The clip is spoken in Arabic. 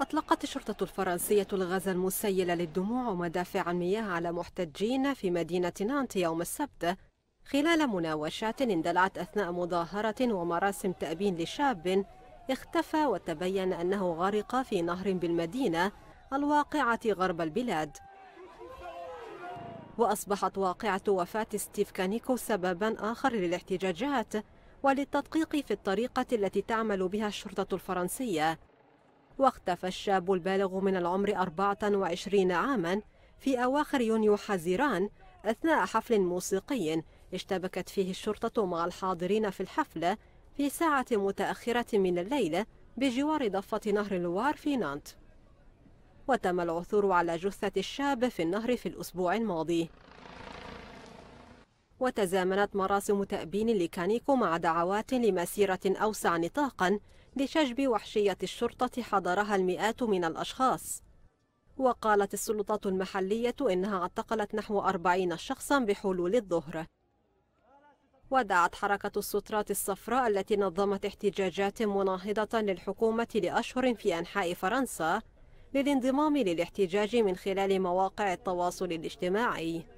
أطلقت الشرطة الفرنسية الغاز المسيل للدموع ومدافع المياه على محتجين في مدينة نانت يوم السبت خلال مناوشات اندلعت أثناء مظاهرة ومراسم تأبين لشاب اختفى وتبين أنه غرق في نهر بالمدينة الواقعة غرب البلاد وأصبحت واقعة وفاة ستيف كانيكو سببا آخر للاحتجاجات وللتدقيق في الطريقة التي تعمل بها الشرطة الفرنسية واختفى الشاب البالغ من العمر 24 عاما في أواخر يونيو حزيران أثناء حفل موسيقي اشتبكت فيه الشرطة مع الحاضرين في الحفلة في ساعة متأخرة من الليلة بجوار ضفة نهر الوار في نانت وتم العثور على جثة الشاب في النهر في الأسبوع الماضي وتزامنت مراسم تأبين لكانيكو مع دعوات لمسيرة أوسع نطاقا لشجب وحشية الشرطة حضرها المئات من الأشخاص وقالت السلطات المحلية إنها اعتقلت نحو أربعين شخصا بحلول الظهر ودعت حركة السترات الصفراء التي نظمت احتجاجات مناهضة للحكومة لأشهر في أنحاء فرنسا للانضمام للاحتجاج من خلال مواقع التواصل الاجتماعي